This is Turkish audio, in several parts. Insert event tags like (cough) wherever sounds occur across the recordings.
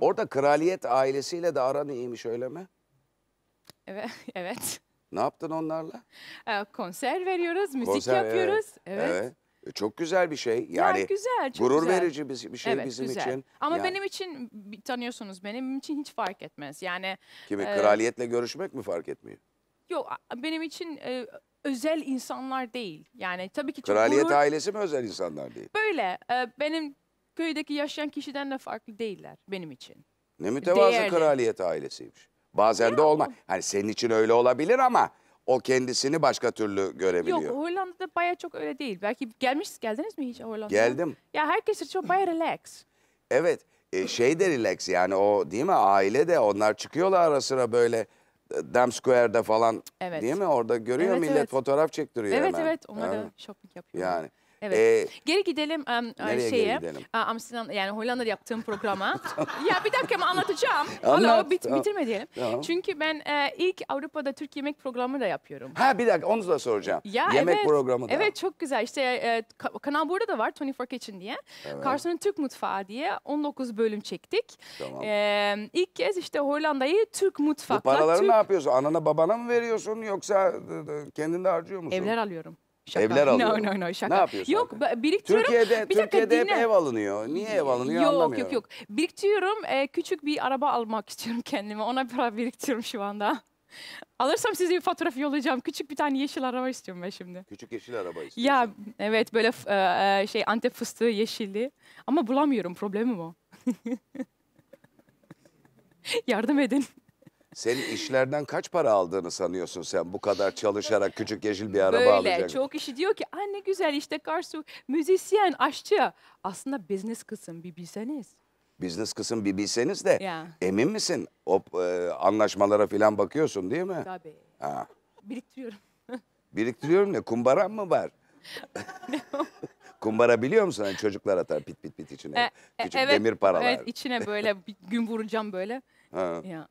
Orada kraliyet ailesiyle de aran iyiymiş öyle mi? Evet. (laughs) evet. Ne yaptın onlarla? Ee, konser veriyoruz, müzik konser, yapıyoruz. Evet. evet. evet. Çok güzel bir şey. Yani ya güzel, çok gurur güzel. verici şey, bir şey evet, bizim güzel. için. Ama yani. benim için tanıyorsunuz benim için hiç fark etmez. Yani Kimi e, kraliyetle görüşmek mi fark etmiyor? Yok benim için e, özel insanlar değil. Yani tabii ki çok Kraliyet gurur... ailesi mi özel insanlar değil? Böyle e, benim köydeki yaşayan kişiden de farklı değiller benim için. Ne mütevazı Değerli. kraliyet ailesiymiş. Bazen de olma. Hani senin için öyle olabilir ama o kendisini başka türlü görebiliyor. Yok Hollanda'da baya çok öyle değil. Belki gelmiş geldiniz mi hiç Hollanda'ya? Geldim. Ya herkes çok baya relax. Evet e, şey de relax yani o değil mi aile de onlar çıkıyorlar ara sıra böyle e, Dam Square'da falan evet. değil mi orada görüyor evet, millet evet. fotoğraf çektiriyor evet, hemen. Evet evet onlara yani. shopping yapıyor. Yani Evet. Ee, Geri gidelim em, e, nereye şeye. geri Amsterdam yani Hollanda'da yaptığım programa. (laughs) ya bir dakika mı anlatacağım. (laughs) Anlat, Alo, bit, bitirme diyelim. Tamam. Çünkü ben e, ilk Avrupa'da Türk yemek programı da yapıyorum. Ha bir dakika onu da soracağım. Ya, yemek evet, programı da. Evet çok güzel. İşte e, kanal burada da var 24 Kitchen diye. Evet. Karşının Türk mutfağı diye 19 bölüm çektik. Tamam. E, ilk kez işte Hollanda'yı Türk mutfakla. Bu paraları Türk... ne yapıyorsun? Anana babana mı veriyorsun yoksa e, kendin de harcıyor musun? Evler alıyorum. Şaka. Evler alıyor. No no no şaka. Ne yapıyorsun? Yok biriktiriyorum. Türkiye'de, bir Türkiye'de dakika, hep ev alınıyor. Niye ev alınıyor yok, anlamıyorum. Yok yok yok. Biriktiriyorum. E, küçük bir araba almak istiyorum kendime. Ona para biriktiriyorum şu anda. Alırsam size bir fotoğraf yollayacağım. Küçük bir tane yeşil araba istiyorum ben şimdi. Küçük yeşil araba istiyorum. Ya evet böyle e, e, şey antep fıstığı yeşilli. Ama bulamıyorum problemim o. (laughs) Yardım edin. Senin işlerden kaç para aldığını sanıyorsun sen bu kadar çalışarak küçük yeşil bir araba Böyle, alacaksın? Böyle çok işi diyor ki anne güzel işte Karsu müzisyen, aşçı. Aslında business kısım bir bilseniz. Business kısım bir bilseniz de yeah. emin misin? O e, anlaşmalara falan bakıyorsun değil mi? Tabii. Ha. Biriktiriyorum. (laughs) Biriktiriyorum ne? Kumbaran mı var? (laughs) Kumbara biliyor musun? Hani çocuklar atar pit pit pit içine. E, e, Küçük evet, demir paralar. Evet içine böyle bir gün vuracağım böyle.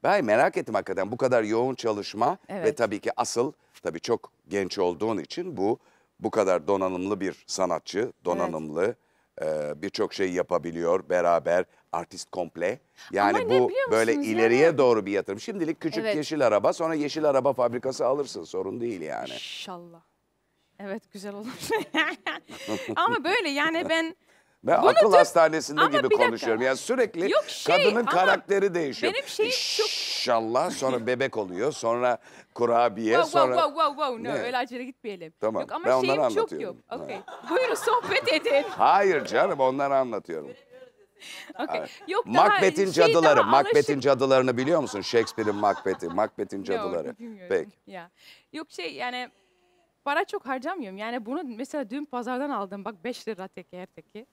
Ben merak ettim hakikaten bu kadar yoğun çalışma evet. ve tabii ki asıl tabii çok genç olduğun için bu bu kadar donanımlı bir sanatçı, donanımlı evet. e, birçok şey yapabiliyor beraber artist komple. Yani Ama bu böyle ileriye yani? doğru bir yatırım. Şimdilik küçük evet. yeşil araba sonra yeşil araba fabrikası alırsın sorun değil yani. İnşallah. Evet güzel olur. (laughs) Ama böyle yani ben ben Bunu akıl tüm... hastanesinde Ama gibi konuşuyorum. Yani sürekli Yok, şey, kadının ama karakteri değişiyor. Benim şey İnşallah sonra (laughs) bebek oluyor, sonra kurabiye, wow, sonra... Wow, wow, wow, wow. No, ne? öyle acele gitmeyelim. Tamam, yok, ama ben onları anlatıyorum. çok yok. Okay. Buyurun sohbet (laughs) edin. Hayır canım, onları anlatıyorum. okay. Yok, Macbeth'in şey cadıları, Macbeth'in cadılarını biliyor musun? Shakespeare'in Macbeth'i, Macbeth'in (laughs) cadıları. Yok, Ya. Yok şey yani para çok harcamıyorum. Yani bunu mesela dün pazardan aldım. Bak 5 lira teki her teki.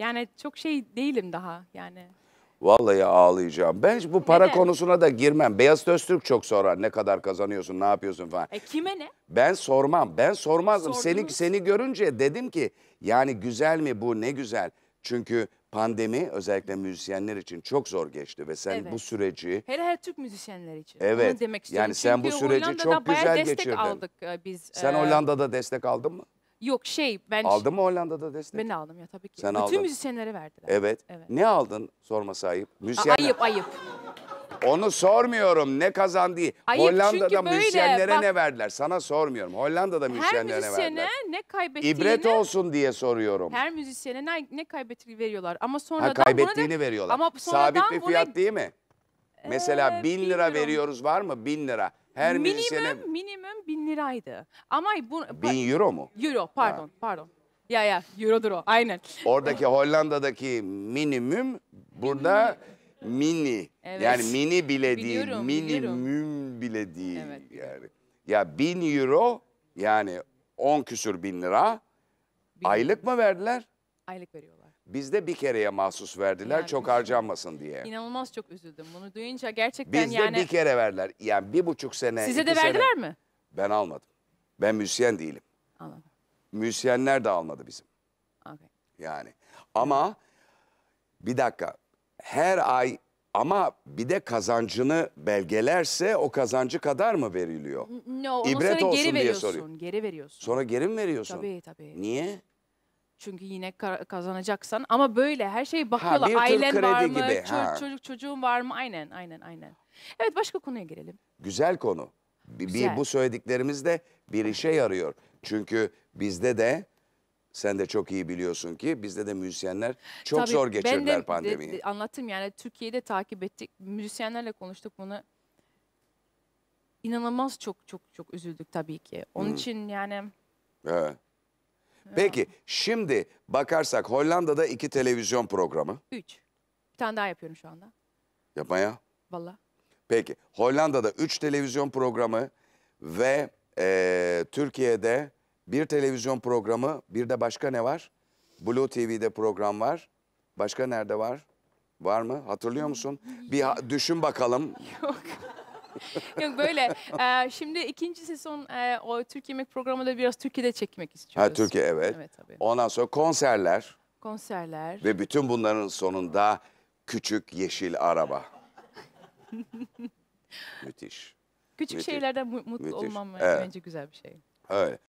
Yani çok şey değilim daha yani. Vallahi ağlayacağım. Ben bu para Neden? konusuna da girmem. Beyaz Öztürk çok sorar ne kadar kazanıyorsun, ne yapıyorsun falan. E kime ne? Ben sormam. Ben sormazdım. Seni seni görünce dedim ki yani güzel mi bu? Ne güzel. Çünkü pandemi özellikle müzisyenler için çok zor geçti ve sen Evet. bu süreci Hele her Türk müzisyenler için. Evet. Onu demek istiyorum. Yani sen bu süreci Hollanda'da çok bayağı güzel destek geçirdin. aldık e, biz. sen e, Hollanda'da destek aldın mı? Yok şey ben... Aldın şey mı Hollanda'da destek? Ben aldım ya tabii ki. Sen Bütün aldın. müzisyenlere verdiler. Evet. evet. Ne aldın sorması ayıp? Müzisyenler... Aa, ayıp ayıp. Onu sormuyorum ne kazandı. Ayıp, Hollanda'da böyle, müzisyenlere bak, ne verdiler? Sana sormuyorum. Hollanda'da müzisyenlere ne verdiler? Her müzisyene ne kaybettiğini... İbret olsun diye soruyorum. Her müzisyene ne, ne kaybettiğini veriyorlar. Ama sonra. Ha, kaybettiğini da, veriyorlar. Ama sonradan Sabit bir fiyat buna... değil mi? Ee, Mesela bin lira bilmiyorum. veriyoruz var mı? Bin lira. Her minimum, müzisyene... Minimum bin liraydı. Ama bu... Bin euro mu? Euro pardon ha. pardon. Ya ya eurodur o aynen. Oradaki Hollanda'daki minimum burada mini. Evet. Yani mini bile biliyorum, minimum biliyorum. bile değil evet. yani. Ya bin euro yani on küsür bin lira bin aylık mı verdiler? Aylık veriyorlar. Bizde bir kereye mahsus verdiler yani, çok şey harcanmasın diye. İnanılmaz çok üzüldüm bunu duyunca gerçekten Bizde yani. Bizde bir kere verdiler. Yani bir buçuk sene. Size de verdiler sene... mi? Ben almadım. Ben müzisyen değilim. Anladım. Müzisyenler de almadı bizim. Okay. Yani ama bir dakika her ay ama bir de kazancını belgelerse o kazancı kadar mı veriliyor? No, İbret sonra olsun geri veriyorsun, soruyor. Geri veriyorsun. Sonra geri mi veriyorsun? Tabii tabii. Niye? Çünkü yine kazanacaksan ama böyle her şeyi bakıyorlar. Ha, Ailen var mı? gibi, Ço- çocuk çocuğun var mı? Aynen aynen aynen. Evet başka konuya gelelim. Güzel konu. Bir, bir bu söylediklerimiz de bir işe yarıyor. Çünkü bizde de sen de çok iyi biliyorsun ki bizde de müzisyenler çok Tabii, zor geçirdiler pandemiyi. De, de, anlattım yani Türkiye'de takip ettik. Müzisyenlerle konuştuk bunu inanılmaz çok çok çok üzüldük tabii ki. Onun hmm. için yani evet. Peki şimdi bakarsak Hollanda'da iki televizyon programı. Üç. Bir tane daha yapıyorum şu anda. Yapma ya. Valla. Peki Hollanda'da üç televizyon programı ve e, Türkiye'de bir televizyon programı bir de başka ne var? Blue TV'de program var. Başka nerede var? Var mı? Hatırlıyor musun? Bir ha- düşün bakalım. (laughs) Yok. (laughs) Yok böyle. Ee, şimdi ikinci sezon e, o Türk Yemek programında biraz Türkiye'de çekmek istiyoruz. Ha Türkiye evet. Evet tabii. Ondan sonra konserler Konserler. ve bütün bunların sonunda küçük yeşil araba. (laughs) Müthiş. Küçük müthiş. şeylerden mutlu Müthiş. olmam Evet. bence güzel bir şey. Öyle.